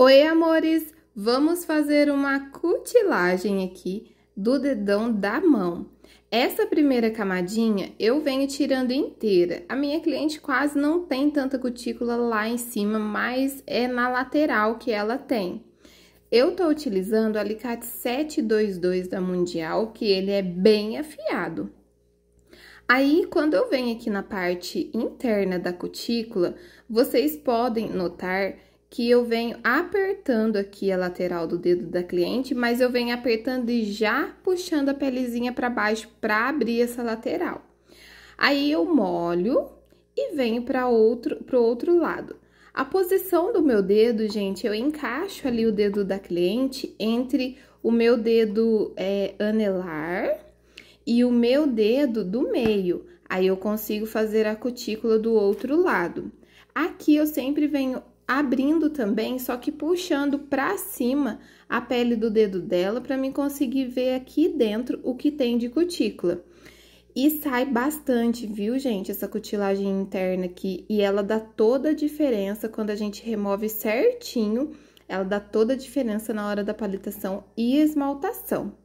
Oi, amores! Vamos fazer uma cutilagem aqui do dedão da mão. Essa primeira camadinha eu venho tirando inteira. A minha cliente quase não tem tanta cutícula lá em cima, mas é na lateral que ela tem. Eu tô utilizando o alicate 722 da Mundial, que ele é bem afiado. Aí, quando eu venho aqui na parte interna da cutícula, vocês podem notar que eu venho apertando aqui a lateral do dedo da cliente, mas eu venho apertando e já puxando a pelezinha para baixo para abrir essa lateral. Aí eu molho e venho para outro pro outro lado. A posição do meu dedo, gente, eu encaixo ali o dedo da cliente entre o meu dedo é, anelar e o meu dedo do meio. Aí eu consigo fazer a cutícula do outro lado. Aqui eu sempre venho abrindo também, só que puxando para cima a pele do dedo dela para mim conseguir ver aqui dentro o que tem de cutícula. E sai bastante, viu, gente, essa cutilagem interna aqui. E ela dá toda a diferença quando a gente remove certinho. Ela dá toda a diferença na hora da palitação e esmaltação.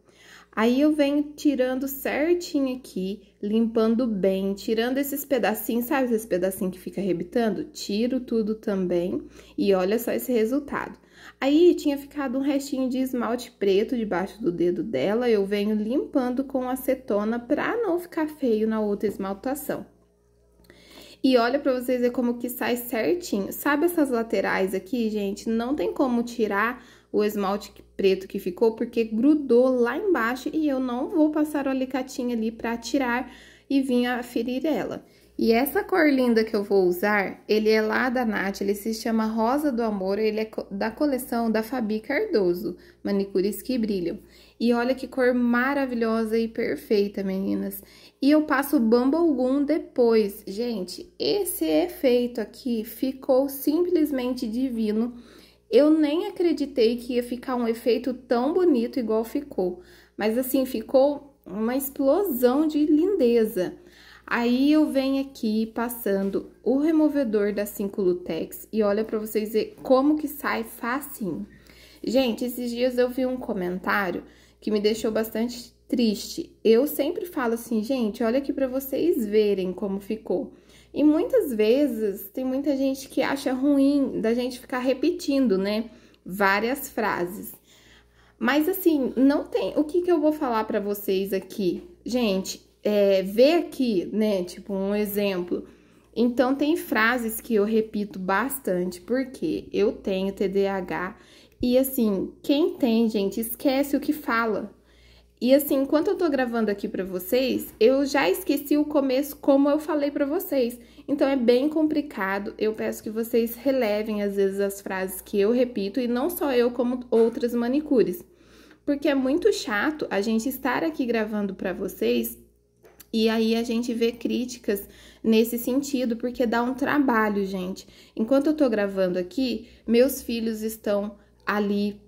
Aí, eu venho tirando certinho aqui, limpando bem, tirando esses pedacinhos, sabe esses pedacinhos que fica rebitando? Tiro tudo também e olha só esse resultado. Aí tinha ficado um restinho de esmalte preto debaixo do dedo dela, eu venho limpando com acetona pra não ficar feio na outra esmaltação. E olha pra vocês ver como que sai certinho. Sabe essas laterais aqui, gente? Não tem como tirar, o esmalte preto que ficou, porque grudou lá embaixo e eu não vou passar o alicatinho ali para tirar e vir ferir ela. E essa cor linda que eu vou usar, ele é lá da Nath, ele se chama Rosa do Amor, ele é da coleção da Fabi Cardoso, manicures que brilham. E olha que cor maravilhosa e perfeita, meninas. E eu passo bumble Goon depois. Gente, esse efeito aqui ficou simplesmente divino. Eu nem acreditei que ia ficar um efeito tão bonito igual ficou, mas assim, ficou uma explosão de lindeza. Aí eu venho aqui passando o removedor da 5 Lutex e olha para vocês ver como que sai facinho. Gente, esses dias eu vi um comentário que me deixou bastante triste. Eu sempre falo assim, gente, olha aqui para vocês verem como ficou. E muitas vezes tem muita gente que acha ruim da gente ficar repetindo, né? Várias frases. Mas assim, não tem. O que, que eu vou falar para vocês aqui? Gente, é, vê aqui, né? Tipo, um exemplo. Então, tem frases que eu repito bastante, porque eu tenho TDAH e assim, quem tem, gente, esquece o que fala. E assim, enquanto eu tô gravando aqui pra vocês, eu já esqueci o começo como eu falei pra vocês. Então é bem complicado, eu peço que vocês relevem às vezes as frases que eu repito, e não só eu, como outras manicures. Porque é muito chato a gente estar aqui gravando pra vocês e aí a gente vê críticas nesse sentido, porque dá um trabalho, gente. Enquanto eu tô gravando aqui, meus filhos estão ali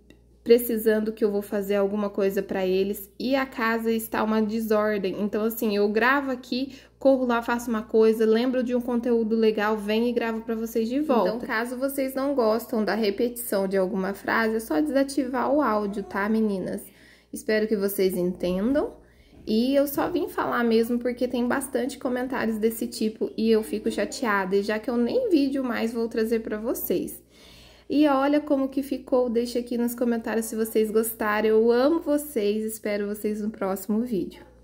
precisando que eu vou fazer alguma coisa para eles e a casa está uma desordem. Então assim, eu gravo aqui, corro lá, faço uma coisa, lembro de um conteúdo legal, venho e gravo para vocês de volta. Então, caso vocês não gostam da repetição de alguma frase, é só desativar o áudio, tá, meninas? Espero que vocês entendam. E eu só vim falar mesmo porque tem bastante comentários desse tipo e eu fico chateada, e já que eu nem vídeo mais vou trazer para vocês. E olha como que ficou, deixa aqui nos comentários se vocês gostaram. Eu amo vocês, espero vocês no próximo vídeo.